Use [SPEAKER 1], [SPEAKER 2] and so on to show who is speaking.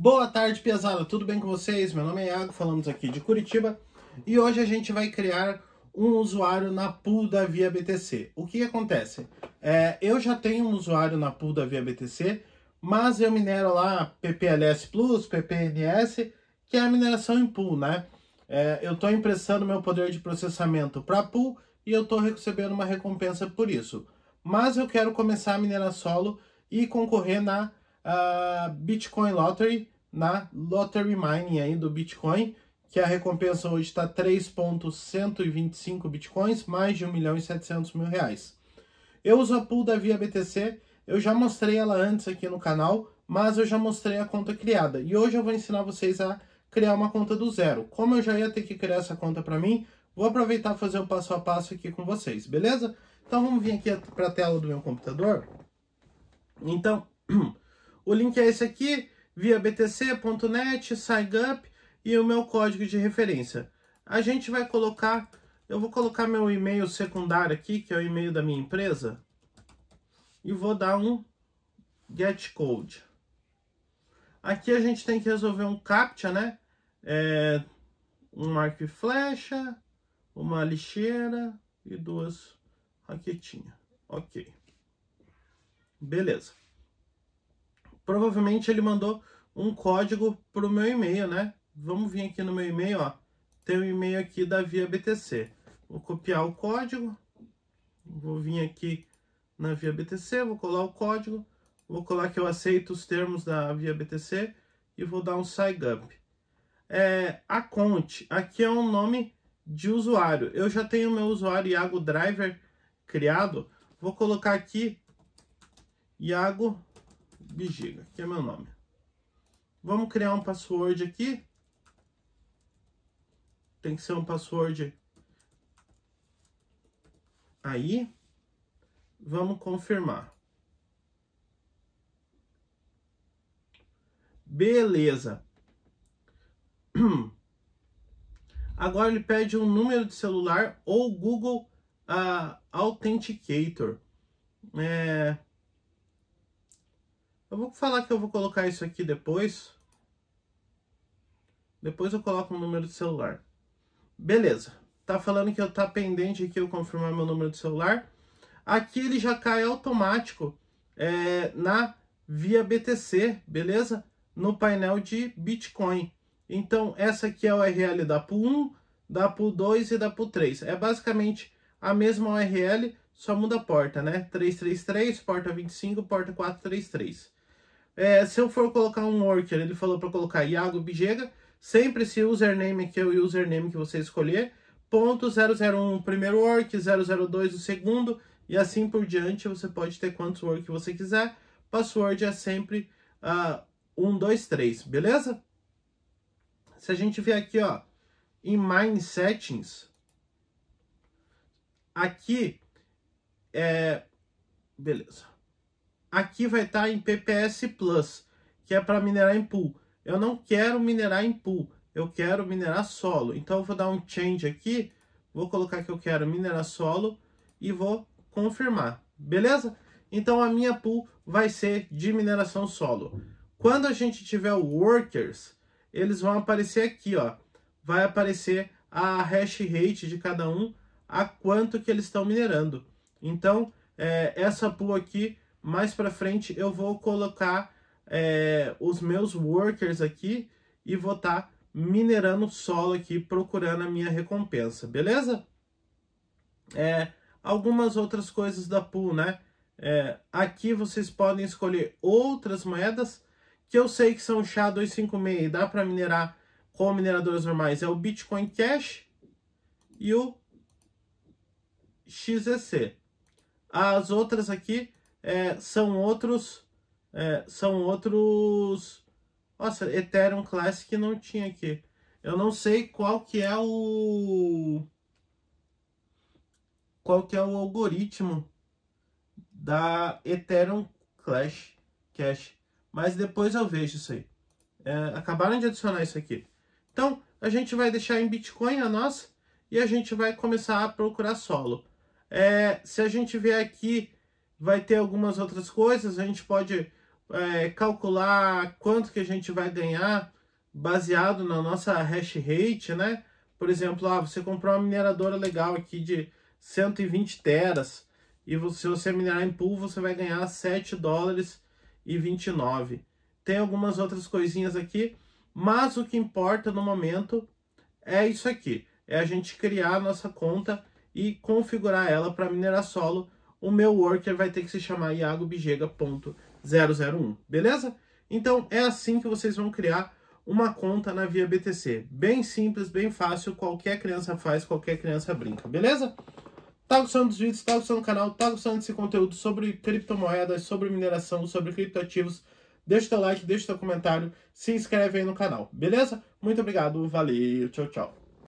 [SPEAKER 1] Boa tarde, pesada. Tudo bem com vocês? Meu nome é Iago, falamos aqui de Curitiba e hoje a gente vai criar um usuário na pool da Via BTC. O que, acontece? É, eu já tenho um usuário na pool da Via BTC, mas eu minero lá PPLS Plus, PPNS, que é a mineração em pool, né? É, eu estou emprestando meu poder de processamento para pool e eu estou recebendo uma recompensa por isso. Mas eu quero começar a minerar solo e concorrer na a Bitcoin Lottery na Lottery Mining aí do Bitcoin, que a recompensa hoje está 3.125 bitcoins, mais de 1 milhão e 700 mil reais. Eu uso a pool da Via BTC, eu já mostrei ela antes aqui no canal, mas eu já mostrei a conta criada. E hoje eu vou ensinar vocês a criar uma conta do zero. Como eu já ia ter que criar essa conta para mim, vou aproveitar e fazer o passo a passo aqui com vocês, beleza? Então vamos vir aqui para a tela do meu computador. Então, O link é esse aqui, via btc.net, SignUp e o meu código de referência. A gente vai colocar, eu vou colocar meu e-mail secundário aqui, que é o e-mail da minha empresa, e vou dar um get code. Aqui a gente tem que resolver um captcha, né? É, um arco e flecha, uma lixeira e duas raquetinhas. Ok. Beleza. Provavelmente ele mandou um código para o meu e-mail, né? Vamos vir aqui no meu e-mail, ó. Tem o um e-mail aqui da Via BTC. Vou copiar o código. Vou vir aqui na Via BTC, vou colar o código. Vou colar que eu aceito os termos da Via BTC e vou dar um sign up. É, a Conte, aqui é um nome de usuário. Eu já tenho meu usuário Iago Driver criado. Vou colocar aqui Iago Bigiga, que é meu nome. Vamos criar um password aqui. Tem que ser um password aí. Vamos confirmar. Beleza. Agora ele pede um número de celular ou Google uh, Authenticator. É, eu vou falar que eu vou colocar isso aqui depois. Depois eu coloco o número de celular. Beleza. Tá falando que eu tá pendente aqui eu confirmar meu número de celular. Aqui ele já cai automático é, na via BTC, beleza? No painel de Bitcoin. Então essa aqui é a URL da PUL 1, da PUL 2 e da PUL 3. É basicamente a mesma URL, só muda a porta, né? 333, porta 25, porta 433. É, se eu for colocar um worker, ele falou para colocar Iago Bijega, sempre esse username que é o username que você escolher, ponto 001 o primeiro work, 002 o segundo, e assim por diante, você pode ter quantos work você quiser. Password é sempre uh, ah, 123, beleza? Se a gente vier aqui, ó, em Mine Settings, aqui é... Beleza aqui vai estar tá em PPS Plus, que é para minerar em pool. Eu não quero minerar em pool, eu quero minerar solo. Então eu vou dar um change aqui, vou colocar que eu quero minerar solo e vou confirmar, beleza? Então a minha pool vai ser de mineração solo. Quando a gente tiver o workers, eles vão aparecer aqui, ó. Vai aparecer a hash rate de cada um, a quanto que eles estão minerando. Então, é, essa pool aqui mais para frente eu vou colocar é, os meus workers aqui e vou estar tá minerando solo aqui, procurando a minha recompensa, beleza? É, algumas outras coisas da pool, né? É, aqui vocês podem escolher outras moedas, que eu sei que são chá 256 e dá para minerar com mineradores normais. É o Bitcoin Cash e o XEC. As outras aqui é, são outros. É, são outros. Nossa, Ethereum Classic não tinha aqui. Eu não sei qual que é o. Qual que é o algoritmo da Ethereum Clash Cash. Mas depois eu vejo isso aí. É, acabaram de adicionar isso aqui. Então, a gente vai deixar em Bitcoin a nossa e a gente vai começar a procurar solo. É, se a gente vier aqui vai ter algumas outras coisas, a gente pode é, calcular quanto que a gente vai ganhar baseado na nossa hash rate, né? Por exemplo, ah, você comprou uma mineradora legal aqui de 120 teras e você, se você minerar em pool, você vai ganhar 7 dólares e 29. Tem algumas outras coisinhas aqui, mas o que importa no momento é isso aqui, é a gente criar a nossa conta e configurar ela para minerar solo o meu worker vai ter que se chamar iagobijega.001, beleza? Então é assim que vocês vão criar uma conta na Via BTC. Bem simples, bem fácil, qualquer criança faz, qualquer criança brinca, beleza? Tá gostando dos vídeos, tá gostando do canal, tá gostando desse conteúdo sobre criptomoedas, sobre mineração, sobre criptoativos, deixa o teu like, deixa o teu comentário, se inscreve aí no canal, beleza? Muito obrigado, valeu, tchau, tchau.